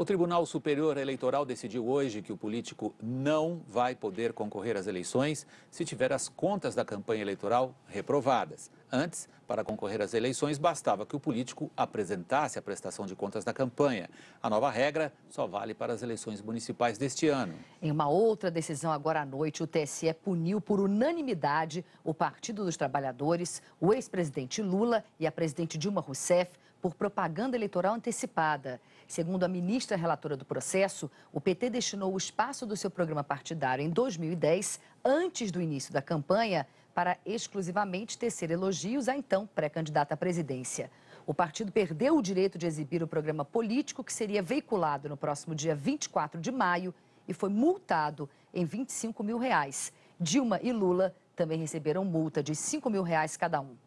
O Tribunal Superior Eleitoral decidiu hoje que o político não vai poder concorrer às eleições se tiver as contas da campanha eleitoral reprovadas. Antes, para concorrer às eleições, bastava que o político apresentasse a prestação de contas da campanha. A nova regra só vale para as eleições municipais deste ano. Em uma outra decisão agora à noite, o TSE puniu por unanimidade o Partido dos Trabalhadores, o ex-presidente Lula e a presidente Dilma Rousseff por propaganda eleitoral antecipada. Segundo a ministra relatora do processo, o PT destinou o espaço do seu programa partidário em 2010 antes do início da campanha para exclusivamente tecer elogios à então pré-candidata à presidência. O partido perdeu o direito de exibir o programa político que seria veiculado no próximo dia 24 de maio e foi multado em 25 mil reais. Dilma e Lula também receberam multa de 5 mil reais cada um.